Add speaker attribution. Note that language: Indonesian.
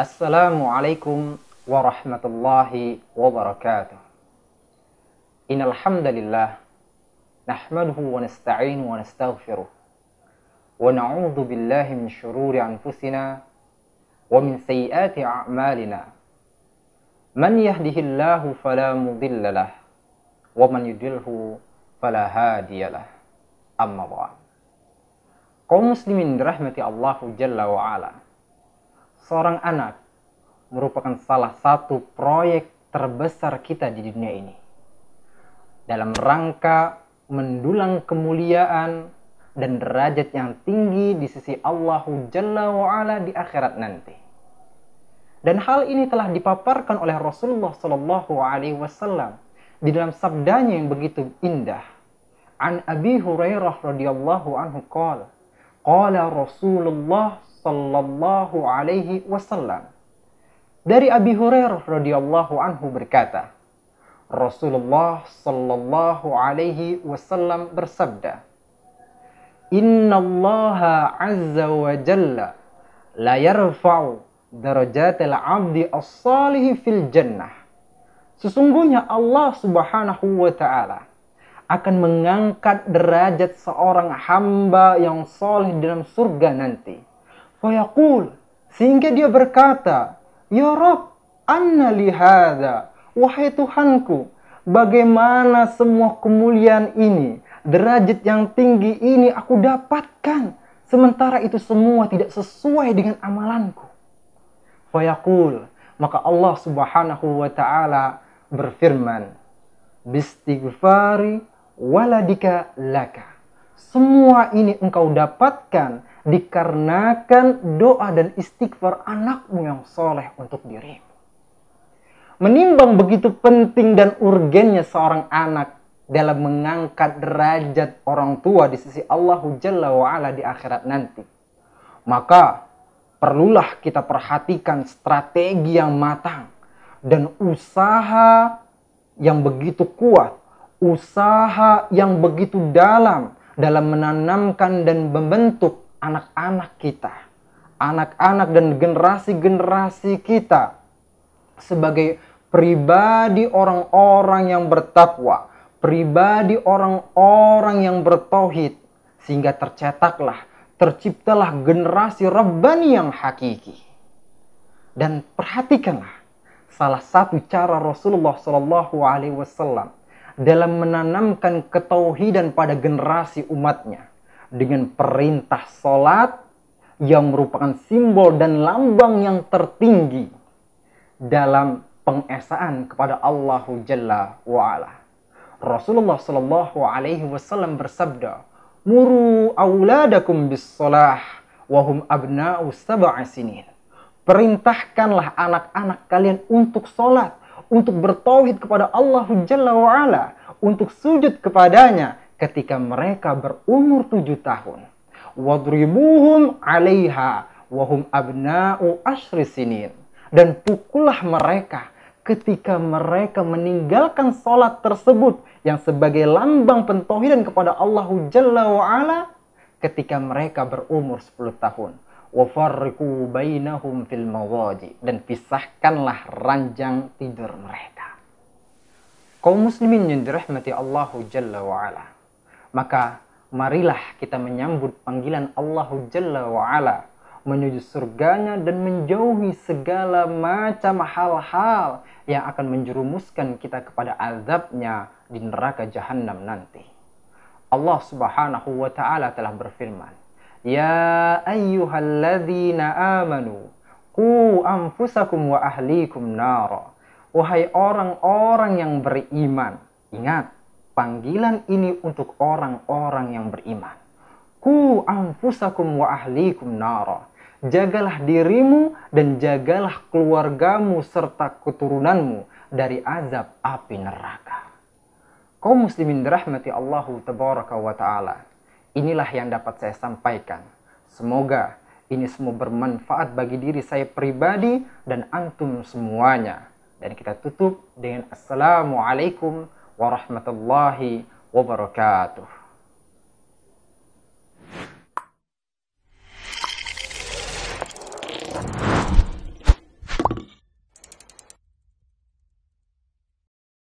Speaker 1: السلام عليكم ورحمة الله وبركاته إن الحمد لله نحمده ونستعين ونستغفره ونعوذ بالله من شرور أنفسنا ومن سيئات أعمالنا من يهده الله فلا مضل له ومن يضله فلا هادي له أما بعد قوم مسلمين برحمة الله جل وعلا seorang anak merupakan salah satu proyek terbesar kita di dunia ini. Dalam rangka mendulang kemuliaan dan derajat yang tinggi di sisi Allah Jalla wa'ala di akhirat nanti. Dan hal ini telah dipaparkan oleh Rasulullah Shallallahu Alaihi Wasallam di dalam sabdanya yang begitu indah. An Abi Hurairah radhiyallahu anhu qala qala Rasulullah sallallahu alaihi wasallam. Dari Abi Hurairah radhiyallahu anhu berkata, Rasulullah sallallahu alaihi wasallam bersabda, "Inna Allah azza wa jalla la yarfa'u darajatil 'abdi as-salih fil jannah." Sesungguhnya Allah Subhanahu wa taala akan mengangkat derajat seorang hamba yang soleh dalam surga nanti. Fayaqul. Sehingga dia berkata, Ya Rab, anna lihada. Wahai Tuhanku, bagaimana semua kemuliaan ini, derajat yang tinggi ini aku dapatkan. Sementara itu semua tidak sesuai dengan amalanku. Fayaqul. Maka Allah subhanahu wa ta'ala berfirman. Bistighfari waladika laka semua ini engkau dapatkan dikarenakan doa dan istighfar anakmu yang soleh untuk dirimu. Menimbang begitu penting dan urgennya seorang anak dalam mengangkat derajat orang tua di sisi Allah Jalla wa'ala di akhirat nanti. Maka perlulah kita perhatikan strategi yang matang dan usaha yang begitu kuat, usaha yang begitu dalam dalam menanamkan dan membentuk anak-anak kita, anak-anak dan generasi-generasi kita sebagai pribadi orang-orang yang bertakwa, pribadi orang-orang yang bertauhid sehingga tercetaklah, terciptalah generasi rabbani yang hakiki. Dan perhatikanlah salah satu cara Rasulullah Shallallahu Alaihi Wasallam dalam menanamkan ketauhidan pada generasi umatnya dengan perintah solat yang merupakan simbol dan lambang yang tertinggi dalam pengesaan kepada Allah Jalla wa'ala. Rasulullah Shallallahu Alaihi Wasallam bersabda, "Muru auladakum bis salah, wahum abna'u sab'a sinin." Perintahkanlah anak-anak kalian untuk sholat untuk bertauhid kepada Allah Jalla wa'ala, untuk sujud kepadanya ketika mereka berumur tujuh tahun. Wadribuhum alaiha wahum abna'u ashri sinin. Dan pukullah mereka ketika mereka meninggalkan sholat tersebut yang sebagai lambang pentauhidan kepada Allah Jalla wa'ala ketika mereka berumur sepuluh tahun wafarriku bainahum fil mawaji dan pisahkanlah ranjang tidur mereka. Kau muslimin yang dirahmati Allahu Jalla wa'ala. Maka marilah kita menyambut panggilan Allahu Jalla wa'ala menuju surganya dan menjauhi segala macam hal-hal yang akan menjerumuskan kita kepada azabnya di neraka jahanam nanti. Allah Subhanahu wa taala telah berfirman, Ya ayyuhalladzina amanu Ku anfusakum wa ahlikum nara Wahai orang-orang yang beriman Ingat, panggilan ini untuk orang-orang yang beriman Ku anfusakum wa ahlikum nara Jagalah dirimu dan jagalah keluargamu serta keturunanmu dari azab api neraka. Kau muslimin dirahmati Allahu tabaraka wa ta'ala Inilah yang dapat saya sampaikan. Semoga ini semua bermanfaat bagi diri saya pribadi dan antum semuanya. Dan kita tutup dengan Assalamualaikum warahmatullahi wabarakatuh.